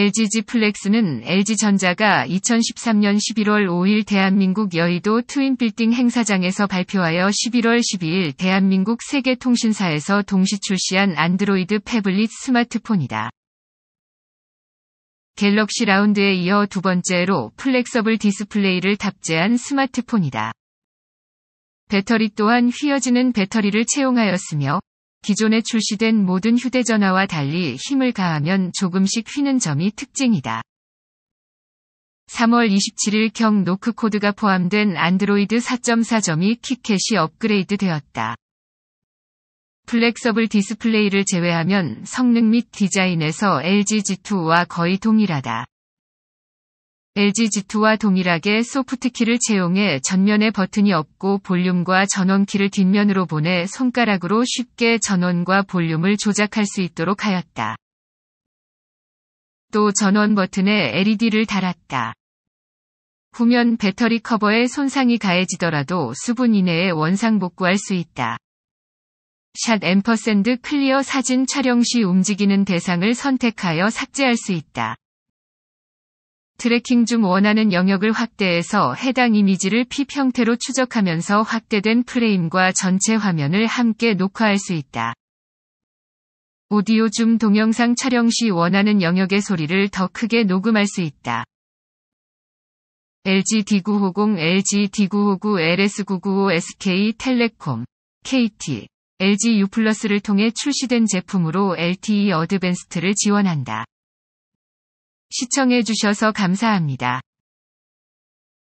LGG 플렉스는 LG전자가 2013년 11월 5일 대한민국 여의도 트윈빌딩 행사장에서 발표하여 11월 12일 대한민국 세계통신사에서 동시 출시한 안드로이드 패블릿 스마트폰이다. 갤럭시 라운드에 이어 두 번째로 플렉서블 디스플레이를 탑재한 스마트폰이다. 배터리 또한 휘어지는 배터리를 채용하였으며 기존에 출시된 모든 휴대전화와 달리 힘을 가하면 조금씩 휘는 점이 특징이다. 3월 27일 경 노크 코드가 포함된 안드로이드 4.4점이 키캣이 업그레이드 되었다. 플렉서블 디스플레이를 제외하면 성능 및 디자인에서 LG G2와 거의 동일하다. LG G2와 동일하게 소프트키를 채용해 전면에 버튼이 없고 볼륨과 전원키를 뒷면으로 보내 손가락으로 쉽게 전원과 볼륨을 조작할 수 있도록 하였다. 또 전원 버튼에 LED를 달았다. 후면 배터리 커버에 손상이 가해지더라도 수분 이내에 원상 복구할 수 있다. 샷 앰퍼샌드 클리어 사진 촬영 시 움직이는 대상을 선택하여 삭제할 수 있다. 트래킹 중 원하는 영역을 확대해서 해당 이미지를 핍 형태로 추적하면서 확대된 프레임과 전체 화면을 함께 녹화할 수 있다. 오디오 줌 동영상 촬영 시 원하는 영역의 소리를 더 크게 녹음할 수 있다. LG D950, LG D959, LS995, SK텔레콤, KT, LG U+를 통해 출시된 제품으로 LTE 어드밴스트를 지원한다. 시청해주셔서 감사합니다.